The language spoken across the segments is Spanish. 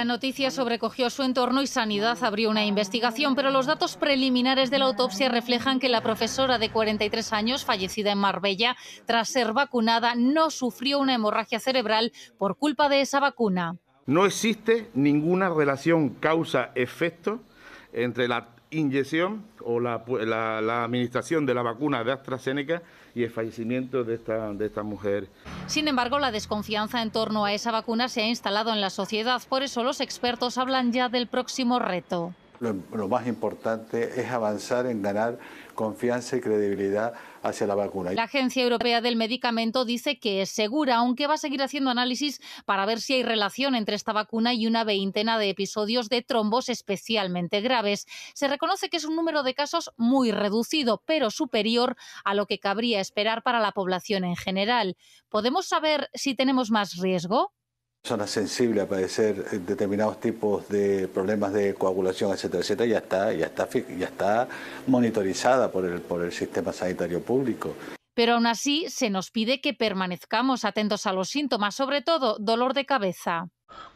La noticia sobrecogió su entorno y Sanidad abrió una investigación, pero los datos preliminares de la autopsia reflejan que la profesora de 43 años, fallecida en Marbella, tras ser vacunada, no sufrió una hemorragia cerebral por culpa de esa vacuna. No existe ninguna relación causa-efecto entre la inyección o la, administración de la vacuna de AstraZeneca y el fallecimiento de esta mujer. Sin embargo, la desconfianza en torno a esa vacuna se ha instalado en la sociedad, por eso los expertos hablan ya del próximo reto lo, más importante es avanzar en ganar confianza y credibilidad hacia la vacuna. La Agencia Europea del Medicamento dice que es segura, aunque va a seguir haciendo análisis para ver si hay relación entre esta vacuna y una veintena de episodios de trombos especialmente graves. Se reconoce que es un número de casos muy reducido, pero superior a lo que cabría esperar para la población en general. ¿Podemos saber si tenemos más riesgo? zona sensible a padecer eh, determinados tipos de problemas de coagulación, etcétera, etcétera, ya está, ya está, ya está monitorizada por el, por el sistema sanitario público. Pero aún así se nos pide que permanezcamos atentos a los síntomas, sobre todo dolor de cabeza.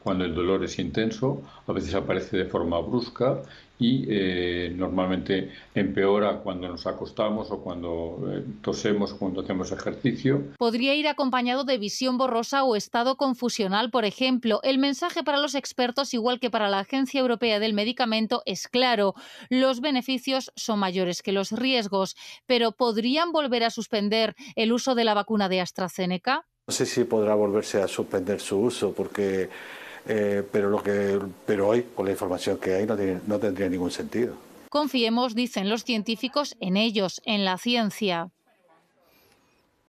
Cuando el dolor es intenso, a veces aparece de forma brusca y eh, normalmente empeora cuando nos acostamos o cuando eh, tosemos o cuando hacemos ejercicio. Podría ir acompañado de visión borrosa o estado confusional, por ejemplo. El mensaje para los expertos, igual que para la Agencia Europea del Medicamento, es claro. Los beneficios son mayores que los riesgos, pero ¿podrían volver a suspender el uso de la vacuna de AstraZeneca? No sé si podrá volverse a suspender su uso porque eh, pero lo que pero hoy con la información que hay no tendría ningún sentido. Confiemos, dicen los científicos, en ellos, en la ciencia.